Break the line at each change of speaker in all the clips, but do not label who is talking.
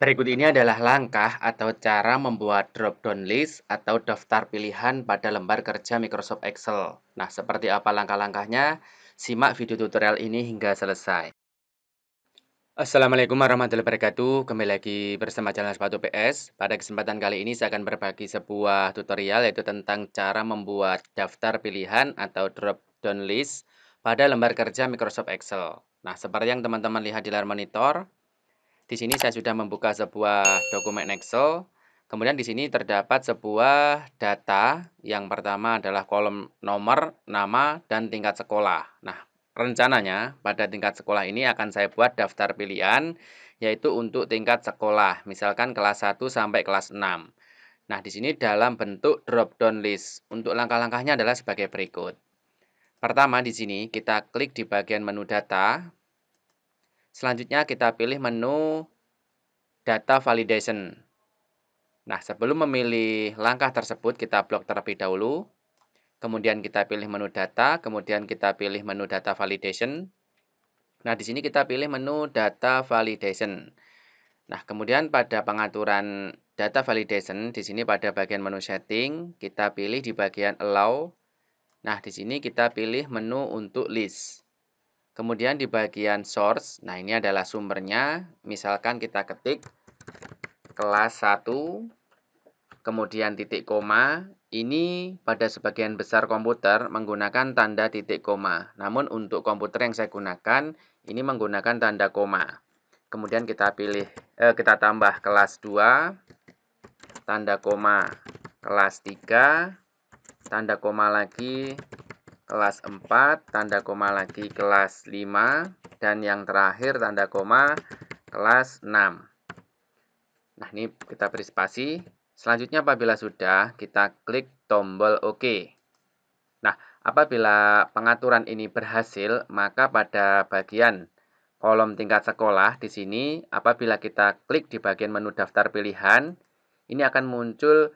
Berikut ini adalah langkah atau cara membuat drop-down list atau daftar pilihan pada lembar kerja Microsoft Excel. Nah, seperti apa langkah-langkahnya? Simak video tutorial ini hingga selesai. Assalamualaikum warahmatullahi wabarakatuh. Kembali lagi bersama Jalan Sepatu PS. Pada kesempatan kali ini saya akan berbagi sebuah tutorial yaitu tentang cara membuat daftar pilihan atau drop-down list pada lembar kerja Microsoft Excel. Nah, seperti yang teman-teman lihat di layar monitor, di sini saya sudah membuka sebuah dokumen Excel. Kemudian di sini terdapat sebuah data. Yang pertama adalah kolom nomor, nama, dan tingkat sekolah. Nah, rencananya pada tingkat sekolah ini akan saya buat daftar pilihan yaitu untuk tingkat sekolah, misalkan kelas 1 sampai kelas 6. Nah, di sini dalam bentuk drop down list. Untuk langkah-langkahnya adalah sebagai berikut. Pertama di sini kita klik di bagian menu data, Selanjutnya kita pilih menu data validation. Nah, sebelum memilih langkah tersebut, kita blok terlebih dahulu. Kemudian kita pilih menu data, kemudian kita pilih menu data validation. Nah, di sini kita pilih menu data validation. Nah, kemudian pada pengaturan data validation, di sini pada bagian menu setting, kita pilih di bagian allow. Nah, di sini kita pilih menu untuk list. Kemudian di bagian source, nah ini adalah sumbernya. Misalkan kita ketik kelas 1, kemudian titik koma. Ini pada sebagian besar komputer menggunakan tanda titik koma. Namun untuk komputer yang saya gunakan, ini menggunakan tanda koma. Kemudian kita pilih, eh, kita tambah kelas 2, tanda koma, kelas 3, tanda koma lagi, kelas 4, tanda koma lagi kelas 5, dan yang terakhir tanda koma kelas 6. Nah, ini kita beri spasi. Selanjutnya apabila sudah, kita klik tombol OK. Nah, apabila pengaturan ini berhasil, maka pada bagian kolom tingkat sekolah di sini, apabila kita klik di bagian menu daftar pilihan, ini akan muncul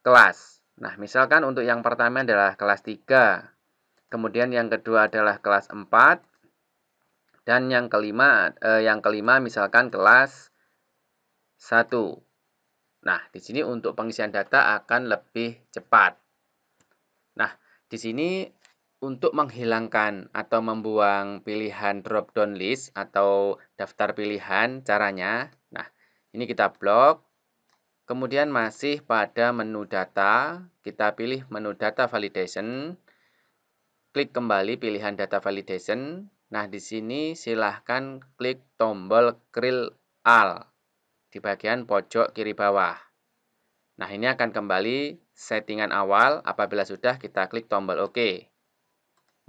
kelas. Nah, misalkan untuk yang pertama adalah kelas 3, Kemudian yang kedua adalah kelas 4 dan yang kelima eh, yang kelima misalkan kelas 1. Nah, di sini untuk pengisian data akan lebih cepat. Nah, di sini untuk menghilangkan atau membuang pilihan drop down list atau daftar pilihan caranya. Nah, ini kita blok. Kemudian masih pada menu data, kita pilih menu data validation. Klik kembali pilihan data validation. Nah, di sini silahkan klik tombol Krill All di bagian pojok kiri bawah. Nah, ini akan kembali settingan awal. Apabila sudah, kita klik tombol OK.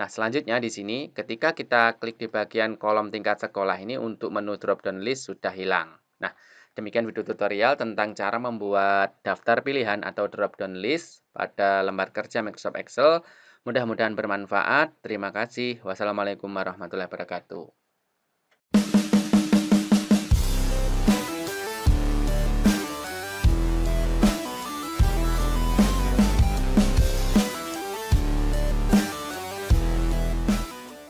Nah, selanjutnya di sini, ketika kita klik di bagian kolom tingkat sekolah ini untuk menu drop-down list sudah hilang. Nah, demikian video tutorial tentang cara membuat daftar pilihan atau drop-down list pada lembar kerja Microsoft Excel Mudah-mudahan bermanfaat. Terima kasih. Wassalamualaikum warahmatullahi wabarakatuh.